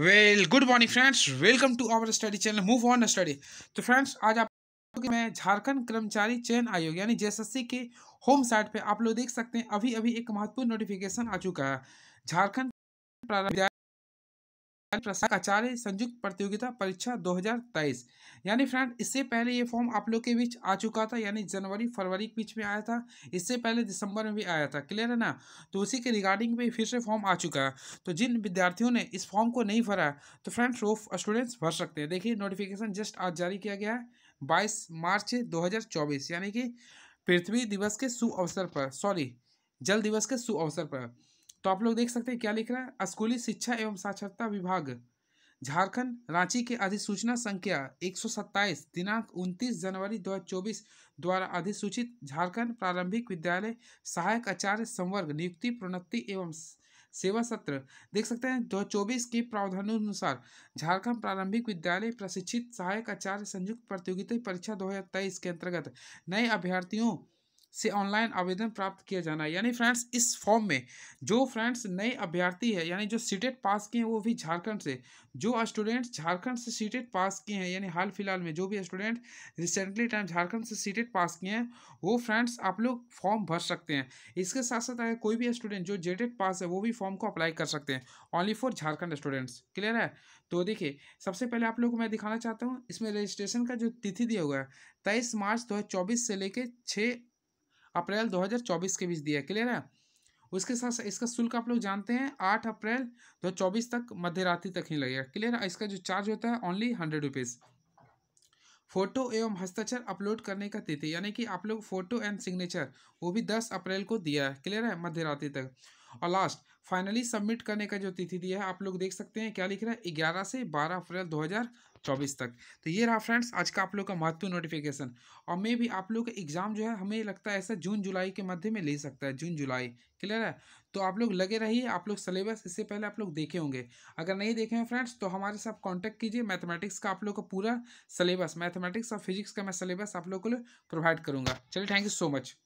well good morning friends welcome to our study channel move on study तो friends आज आप मैं झारखंड कर्मचारी चयन आयोग यानी जेएसएससी के होम साइट पे आप लोग देख सकते हैं अभी अभी एक महत्वपूर्ण नोटिफिकेशन आ चुका है झारखंड प्रसाद आचार्य संयुक्त प्रतियोगिता परीक्षा 2023 यानी फ्रेंड इससे पहले ये फॉर्म आप लोग के बीच आ चुका था यानी जनवरी फरवरी के बीच में आया था इससे पहले दिसंबर में भी आया था क्लियर है ना तो उसी के रिगार्डिंग में फिर से फॉर्म आ चुका है तो जिन विद्यार्थियों ने इस फॉर्म को नहीं भरा तो फ्रेंड्स वो स्टूडेंट्स भर सकते हैं देखिए नोटिफिकेशन जस्ट आज जारी किया गया है बाईस मार्च दो यानी कि पृथ्वी दिवस के सु अवसर पर सॉरी जल दिवस के सु अवसर पर तो आप लोग देख सकते हैं क्या लिख रहा है स्कूली शिक्षा एवं साक्षरता विभाग झारखंड रांची के अधिसूचना संख्या 127 दिनांक 29 जनवरी 2024 द्वारा अधिसूचित झारखंड प्रारंभिक विद्यालय सहायक आचार्य संवर्ग नियुक्ति प्रोन्नति एवं सेवा सत्र देख सकते हैं 2024 के प्रावधानुसार झारखंड प्रारंभिक विद्यालय प्रशिक्षित सहायक आचार्य संयुक्त प्रतियोगिता परीक्षा तेईस के अंतर्गत नए अभ्यर्थियों से ऑनलाइन आवेदन प्राप्त किया जाना है यानी फ्रेंड्स इस फॉर्म में जो फ्रेंड्स नए अभ्यर्थी है यानी जो सीटेट पास किए हैं वो भी झारखंड से जो स्टूडेंट्स झारखंड से सीटेट पास किए हैं यानी हाल फिलहाल में जो भी स्टूडेंट रिसेंटली टाइम झारखंड से सीटेट पास किए हैं वो फ्रेंड्स आप लोग फॉर्म भर सकते हैं इसके साथ साथ अगर कोई भी स्टूडेंट जो जेटेड पास है वो भी फॉर्म को अप्लाई कर सकते हैं only for Jharkhand students clear है तो देखिए सबसे पहले आप लोग को मैं दिखाना चाहता हूँ इसमें रजिस्ट्रेशन का जो तिथि दिया हुआ है तेईस मार्च दो से लेकर छः अप्रैल 2024 के बीच दिया क्लियर है उसके साथ इसका शुल्क आप लोग जानते हैं आठ अप्रैल दो तक मध्य रात्रि तक ही लगेगा क्लियर है इसका जो चार्ज होता है ओनली हंड्रेड रुपीज़ फोटो एवं हस्ताक्षर अपलोड करने का तिथि यानी कि आप लोग फोटो एंड सिग्नेचर वो भी दस अप्रैल को दिया है क्लियर है मध्य रात्रि तक और लास्ट फाइनली सबमिट करने का जो तिथि दिया है आप लोग देख सकते हैं क्या लिख रहा है ग्यारह से बारह अप्रैल दो हज़ार चौबीस तक तो ये रहा फ्रेंड्स आज का आप लोग का महत्वपूर्ण नोटिफिकेशन और मे भी आप लोग का एग्जाम जो है हमें लगता है ऐसा जून जुलाई के मध्य में ले सकता है जून जुलाई क्लियर है तो आप लोग लगे रहिए आप लोग सिलेबस इससे पहले आप लोग देखे होंगे अगर नहीं देखे हैं फ्रेंड्स तो हमारे साथ कांटेक्ट कीजिए मैथमेटिक्स का आप लोग का पूरा सिलेबस मैथमेटिक्स और फिजिक्स का मैं सिलेबस आप लोग को प्रोवाइड करूँगा चलिए थैंक यू सो मच